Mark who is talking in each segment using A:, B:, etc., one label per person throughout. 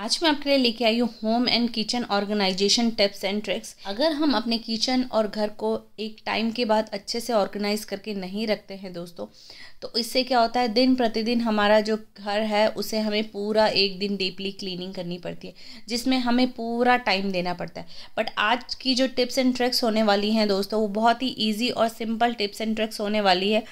A: आज मैं आपके लिए लेके आई हूँ home and kitchen organisation tips and tricks अगर हम अपने किचन और घर को एक टाइम के बाद अच्छे से ऑर्गेनाइज करके नहीं रखते हैं दोस्तों तो इससे क्या होता है दिन प्रतिदिन हमारा जो घर है उसे हमें पूरा एक दिन डीपली क्लीनिंग करनी पड़ती है जिसमें हमें पूरा टाइम देना पड़ता है बट आज की जो टिप्स एंड ट्रिक्स होने वाली हैं दोस्तों वो बहुत ही ईजी और सिंपल टिप्स एंड ट्रिक्स होने वाली है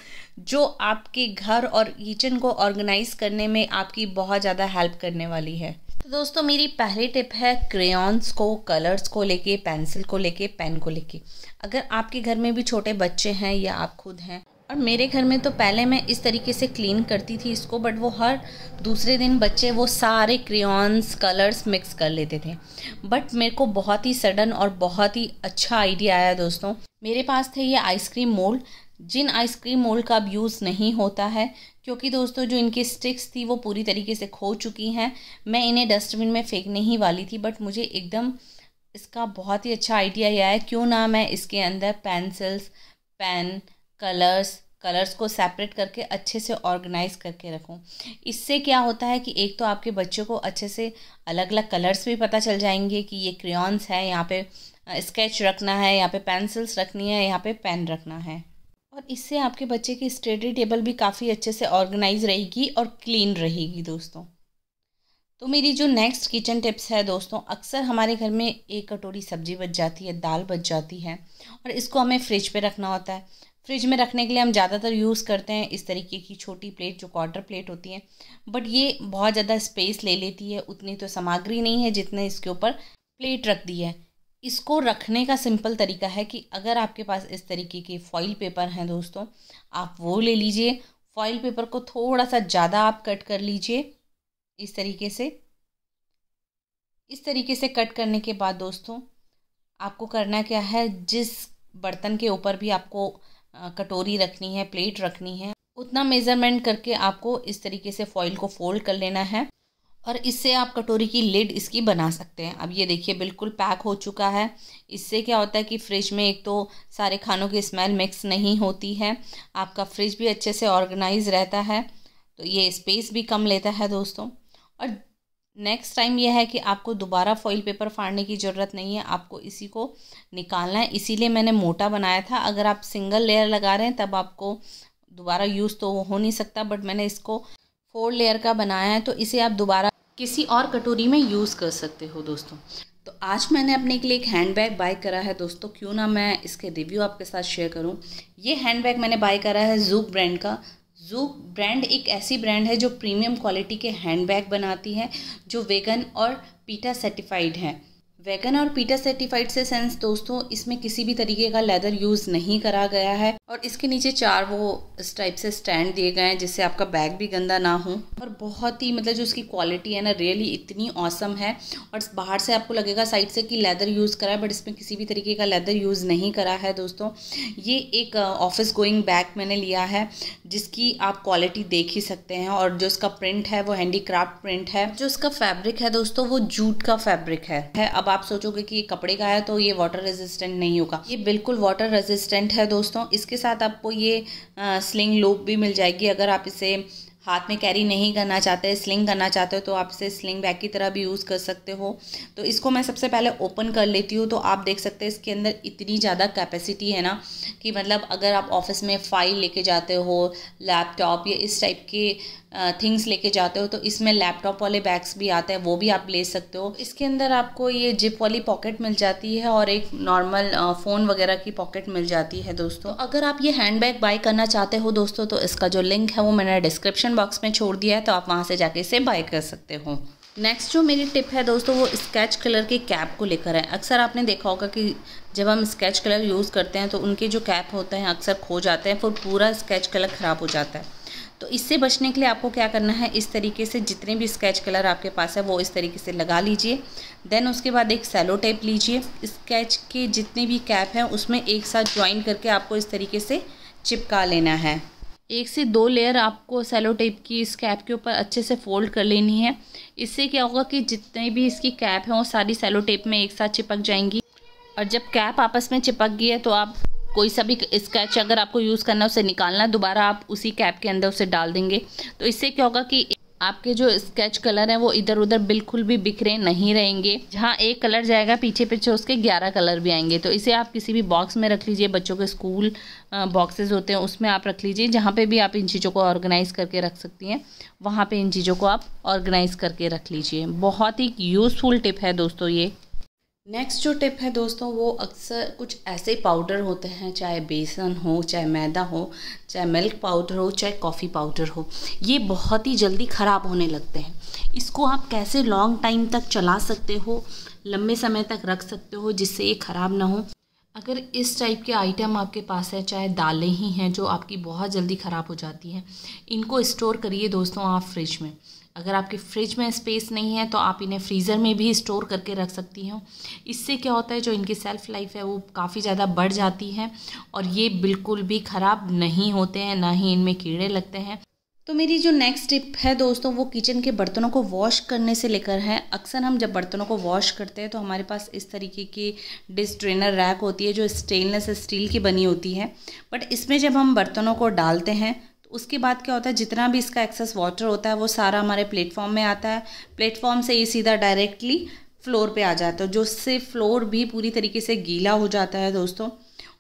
A: जो आपके घर और किचन को ऑर्गेनाइज करने में आपकी बहुत ज़्यादा हेल्प करने वाली है तो दोस्तों मेरी पहली टिप है क्रेयॉन्स को कलर्स को लेके पेंसिल को लेके पेन को लेके अगर आपके घर में भी छोटे बच्चे हैं या आप खुद हैं और मेरे घर में तो पहले मैं इस तरीके से क्लीन करती थी इसको बट वो हर दूसरे दिन बच्चे वो सारे क्रेयॉन्स कलर्स मिक्स कर लेते थे बट मेरे को बहुत ही सडन और बहुत ही अच्छा आइडिया आया दोस्तों मेरे पास थे ये आइसक्रीम मोल्ड जिन आइसक्रीम मोल्ड का अब यूज़ नहीं होता है क्योंकि दोस्तों जो इनकी स्टिक्स थी वो पूरी तरीके से खो चुकी हैं मैं इन्हें डस्टबिन में फेंकने ही वाली थी बट मुझे एकदम इसका बहुत ही अच्छा आइडिया यह है क्यों ना मैं इसके अंदर पेंसिल्स पेन कलर्स कलर्स को सेपरेट करके अच्छे से ऑर्गेनाइज करके रखूं इससे क्या होता है कि एक तो आपके बच्चों को अच्छे से अलग अलग कलर्स भी पता चल जाएंगे कि ये क्रियॉन्स है यहाँ पे स्केच रखना है यहाँ पे पेंसिल्स रखनी है यहाँ पे पेन रखना है और इससे आपके बच्चे की स्टडी टेबल भी काफ़ी अच्छे से ऑर्गेनाइज रहेगी और क्लीन रहेगी दोस्तों तो मेरी जो नेक्स्ट किचन टिप्स है दोस्तों अक्सर हमारे घर में एक कटोरी सब्जी बच जाती है दाल बच जाती है और इसको हमें फ्रिज पे रखना होता है फ्रिज में रखने के लिए हम ज़्यादातर यूज़ करते हैं इस तरीके की छोटी प्लेट जो क्वार्टर प्लेट होती है बट ये बहुत ज़्यादा स्पेस ले लेती है उतनी तो सामग्री नहीं है जितने इसके ऊपर प्लेट रख दी है इसको रखने का सिंपल तरीका है कि अगर आपके पास इस तरीके के फॉइल पेपर हैं दोस्तों आप वो ले लीजिए फॉइल पेपर को थोड़ा सा ज़्यादा आप कट कर लीजिए इस तरीके से इस तरीके से कट करने के बाद दोस्तों आपको करना क्या है जिस बर्तन के ऊपर भी आपको कटोरी रखनी है प्लेट रखनी है उतना मेज़रमेंट करके आपको इस तरीके से फॉइल को फोल्ड कर लेना है और इससे आप कटोरी की लिड इसकी बना सकते हैं अब ये देखिए बिल्कुल पैक हो चुका है इससे क्या होता है कि फ्रिज में एक तो सारे खानों की स्मेल मिक्स नहीं होती है आपका फ्रिज भी अच्छे से ऑर्गेनाइज रहता है तो ये स्पेस भी कम लेता है दोस्तों और नेक्स्ट टाइम यह है कि आपको दोबारा फॉइल पेपर फाड़ने की ज़रूरत नहीं है आपको इसी को निकालना है इसीलिए मैंने मोटा बनाया था अगर आप सिंगल लेयर लगा रहे हैं तब आपको दोबारा यूज़ तो हो नहीं सकता बट मैंने इसको फोर लेयर का बनाया है तो इसे आप दोबारा किसी और कटोरी में यूज़ कर सकते हो दोस्तों तो आज मैंने अपने के लिए एक हैंड बैग बाय करा है दोस्तों क्यों ना मैं इसके रिव्यू आपके साथ शेयर करूं ये हैंड बैग मैंने बाय करा है जूक ब्रांड का जूक ब्रांड एक ऐसी ब्रांड है जो प्रीमियम क्वालिटी के हैंड बैग बनाती है जो वेगन और पीटा सर्टिफाइड है वेगन और पीटा सर्टिफाइड से सेंस दोस्तों इसमें किसी भी तरीके का लेदर यूज़ नहीं करा गया है और इसके नीचे चार वो इस टाइप से स्टैंड दिए गए हैं जिससे आपका बैग भी गंदा ना हो और बहुत ही मतलब जो उसकी क्वालिटी है ना रियली इतनी औसम है और बाहर से आपको लगेगा साइड से कि लेदर यूज़ करा है बट इसमें किसी भी तरीके का लेदर यूज़ नहीं करा है दोस्तों ये एक ऑफिस गोइंग बैग मैंने लिया है जिसकी आप क्वालिटी देख ही सकते हैं और जो उसका प्रिंट है वो हैंडीक्राफ्ट प्रिंट है जो उसका फैब्रिक है दोस्तों वो जूट का फैब्रिक है, है अब आप सोचोगे कि ये कपड़े का है तो ये वाटर रेजिस्टेंट नहीं होगा ये बिल्कुल वाटर रेजिस्टेंट है दोस्तों इसके साथ आपको ये स्लिंग लूप भी मिल जाएगी अगर आप इसे हाथ में कैरी नहीं करना चाहते स्लिंग करना चाहते हो तो आप इसे स्लिंग बैग की तरह भी यूज़ कर सकते हो तो इसको मैं सबसे पहले ओपन कर लेती हूँ तो आप देख सकते हैं इसके अंदर इतनी ज़्यादा कैपेसिटी है ना कि मतलब अगर आप ऑफिस में फ़ाइल लेके जाते हो लैपटॉप या इस टाइप के थिंग्स लेके जाते हो तो इसमें लैपटॉप वाले बैग्स भी आते हैं वो भी आप ले सकते हो इसके अंदर आपको ये जिप वाली पॉकेट मिल जाती है और एक नॉर्मल फ़ोन वगैरह की पॉकेट मिल जाती है दोस्तों अगर आप ये हैंड बैग बाई करना चाहते हो दोस्तों तो इसका जो लिंक है वो मैंने डिस्क्रिप्शन बॉक्स में छोड़ दिया है तो आप वहाँ से जाके इसे बाय कर सकते हो नेक्स्ट जो मेरी टिप है दोस्तों वो स्केच कलर के कैप को लेकर है अक्सर आपने देखा होगा कि जब हम स्केच कलर यूज़ करते हैं तो उनके जो कैप होते हैं अक्सर खो जाते हैं फिर पूरा स्केच कलर ख़राब हो जाता है तो इससे बचने के लिए आपको क्या करना है इस तरीके से जितने भी स्केच कलर आपके पास है वो इस तरीके से लगा लीजिए देन उसके बाद एक सेलो टेप लीजिए स्केच के जितने भी कैप हैं उसमें एक साथ ज्वाइन करके आपको इस तरीके से चिपका लेना है एक से दो लेयर आपको सेलो टेप की इस कैप के ऊपर अच्छे से फोल्ड कर लेनी है इससे क्या होगा कि जितने भी इसकी कैप हैं वो सारी सेलो टेप में एक साथ चिपक जाएंगी और जब कैप आपस में चिपक गई है तो आप कोई सा भी स्केच अगर आपको यूज़ करना है उसे निकालना दोबारा आप उसी कैप के अंदर उसे डाल देंगे तो इससे क्या होगा कि आपके जो स्केच कलर हैं वो इधर उधर बिल्कुल भी बिखरे नहीं रहेंगे जहाँ एक कलर जाएगा पीछे पीछे उसके ग्यारह कलर भी आएंगे तो इसे आप किसी भी बॉक्स में रख लीजिए बच्चों के स्कूल बॉक्सेज होते हैं उसमें आप रख लीजिए जहाँ पर भी आप इन चीज़ों को ऑर्गेनाइज़ करके रख सकती हैं वहाँ पर इन चीज़ों को आप ऑर्गेनाइज़ करके रख लीजिए बहुत ही यूज़फुल टिप है दोस्तों ये नेक्स्ट जो टिप है दोस्तों वो अक्सर कुछ ऐसे पाउडर होते हैं चाहे बेसन हो चाहे मैदा हो चाहे मिल्क पाउडर हो चाहे कॉफ़ी पाउडर हो ये बहुत ही जल्दी ख़राब होने लगते हैं इसको आप कैसे लॉन्ग टाइम तक चला सकते हो लंबे समय तक रख सकते हो जिससे ये ख़राब ना हो अगर इस टाइप के आइटम आपके पास है चाहे दालें ही हैं जो आपकी बहुत जल्दी ख़राब हो जाती हैं इनको स्टोर करिए दोस्तों आप फ्रिज में अगर आपके फ्रिज में स्पेस नहीं है तो आप इन्हें फ्रीज़र में भी स्टोर करके रख सकती हूँ इससे क्या होता है जो इनकी सेल्फ़ लाइफ है वो काफ़ी ज़्यादा बढ़ जाती है और ये बिल्कुल भी ख़राब नहीं होते हैं ना ही इनमें कीड़े लगते हैं तो मेरी जो नेक्स्ट टिप है दोस्तों वो किचन के बर्तनों को वॉश करने से लेकर है अक्सर हम जब बर्तनों को वॉश करते हैं तो हमारे पास इस तरीके की डिस ट्रेनर रैक होती है जो स्टेनलेस स्टील की बनी होती है बट इसमें जब हम बर्तनों को डालते हैं तो उसके बाद क्या होता है जितना भी इसका एक्सेस वाटर होता है वो सारा हमारे प्लेटफॉर्म में आता है प्लेटफॉर्म से ये सीधा डायरेक्टली फ्लोर पे आ जाता है जो से फ्लोर भी पूरी तरीके से गीला हो जाता है दोस्तों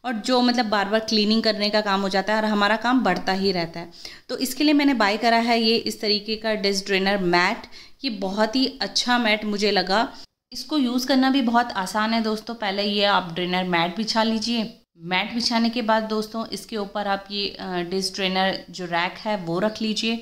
A: और जो मतलब बार बार क्लीनिंग करने का काम हो जाता है और हमारा काम बढ़ता ही रहता है तो इसके लिए मैंने बाय करा है ये इस तरीके का डिस्क ड्रेनर मैट ये बहुत ही अच्छा मैट मुझे लगा इसको यूज़ करना भी बहुत आसान है दोस्तों पहले ये आप ड्रेनर मैट बिछा लीजिए मैट बिछाने के बाद दोस्तों इसके ऊपर आप ये डिस ट्रेनर जो रैक है वो रख लीजिए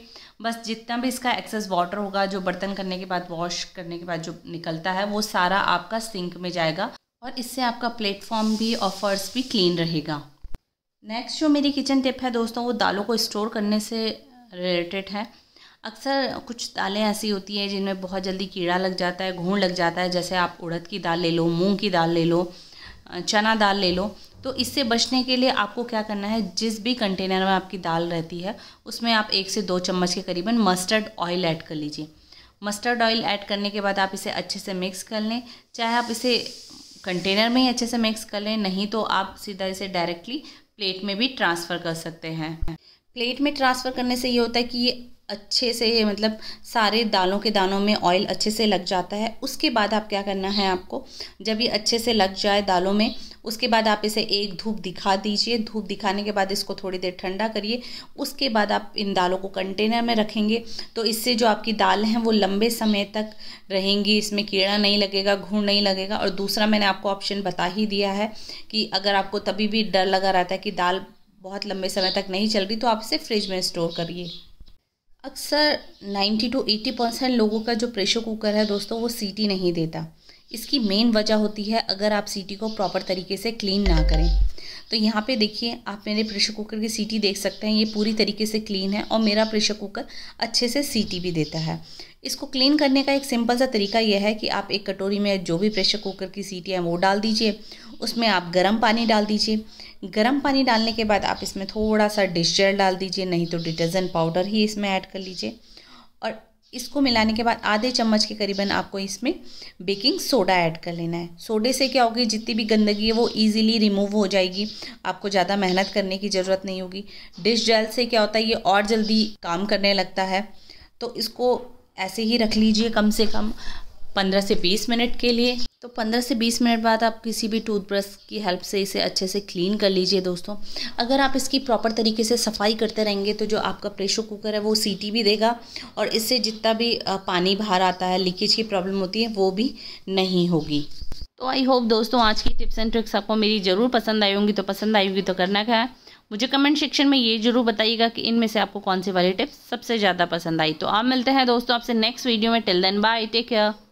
A: बस जितना भी इसका एक्सेस वाटर होगा जो बर्तन करने के बाद वॉश करने के बाद जो निकलता है वो सारा आपका सिंक में जाएगा और इससे आपका प्लेटफॉर्म भी और फर्श भी क्लीन रहेगा नेक्स्ट जो मेरी किचन टिप है दोस्तों वो दालों को स्टोर करने से रिलेटेड है अक्सर कुछ दालें ऐसी होती हैं जिनमें बहुत जल्दी कीड़ा लग जाता है घून लग जाता है जैसे आप उड़द की दाल ले लो मूँग की दाल ले लो चना दाल ले लो तो इससे बचने के लिए आपको क्या करना है जिस भी कंटेनर में आपकी दाल रहती है उसमें आप एक से दो चम्मच के करीबन मस्टर्ड ऑयल ऐड कर लीजिए मस्टर्ड ऑयल ऐड करने के बाद आप इसे अच्छे से मिक्स कर लें चाहे आप इसे कंटेनर में ही अच्छे से मिक्स कर लें नहीं तो आप सीधा इसे डायरेक्टली प्लेट में भी ट्रांसफ़र कर सकते हैं प्लेट में ट्रांसफ़र करने से ये होता है कि ये अच्छे से मतलब सारे दालों के दानों में ऑयल अच्छे से लग जाता है उसके बाद आप क्या करना है आपको जब ये अच्छे से लग जाए दालों में उसके बाद आप इसे एक धूप दिखा दीजिए धूप दिखाने के बाद इसको थोड़ी देर ठंडा करिए उसके बाद आप इन दालों को कंटेनर में रखेंगे तो इससे जो आपकी दाल हैं वो लंबे समय तक रहेंगी इसमें कीड़ा नहीं लगेगा घूर नहीं लगेगा और दूसरा मैंने आपको ऑप्शन बता ही दिया है कि अगर आपको तभी भी डर लगा रहता है कि दाल बहुत लंबे समय तक नहीं चल रही तो आप इसे फ्रिज में स्टोर करिए अक्सर 90 टू 80 परसेंट लोगों का जो प्रेशर कुकर है दोस्तों वो सीटी नहीं देता इसकी मेन वजह होती है अगर आप सीटी को प्रॉपर तरीके से क्लीन ना करें तो यहाँ पे देखिए आप मेरे प्रेशर कुकर की सीटी देख सकते हैं ये पूरी तरीके से क्लीन है और मेरा प्रेशर कुकर अच्छे से सीटी भी देता है इसको क्लीन करने का एक सिंपल सा तरीका यह है कि आप एक कटोरी में जो भी प्रेशर कुकर की सीटी है वो डाल दीजिए उसमें आप गर्म पानी डाल दीजिए गर्म पानी डालने के बाद आप इसमें थोड़ा सा डिश जेल डाल दीजिए नहीं तो डिटर्जेंट पाउडर ही इसमें ऐड कर लीजिए इसको मिलाने के बाद आधे चम्मच के करीबन आपको इसमें बेकिंग सोडा ऐड कर लेना है सोडे से क्या होगी जितनी भी गंदगी है वो ईजिली रिमूव हो जाएगी आपको ज़्यादा मेहनत करने की ज़रूरत नहीं होगी डिश जेल से क्या होता है ये और जल्दी काम करने लगता है तो इसको ऐसे ही रख लीजिए कम से कम पंद्रह से बीस मिनट के लिए तो 15 से 20 मिनट बाद आप किसी भी टूथब्रश की हेल्प से इसे अच्छे से क्लीन कर लीजिए दोस्तों अगर आप इसकी प्रॉपर तरीके से सफाई करते रहेंगे तो जो आपका प्रेशर कुकर है वो सीटी भी देगा और इससे जितना भी पानी बाहर आता है लीकेज की प्रॉब्लम होती है वो भी नहीं होगी तो आई होप दोस्तों आज की टिप्स एंड ट्रिक्स आपको मेरी ज़रूर पसंद आई होंगी तो पसंद आई होगी तो करना क्या है मुझे कमेंट सेक्शन में ये जरूर बताइएगा कि इनमें से आपको कौन सी वाली टिप्स सबसे ज़्यादा पसंद आई तो आप मिलते हैं दोस्तों आपसे नेक्स्ट वीडियो में till then bye take care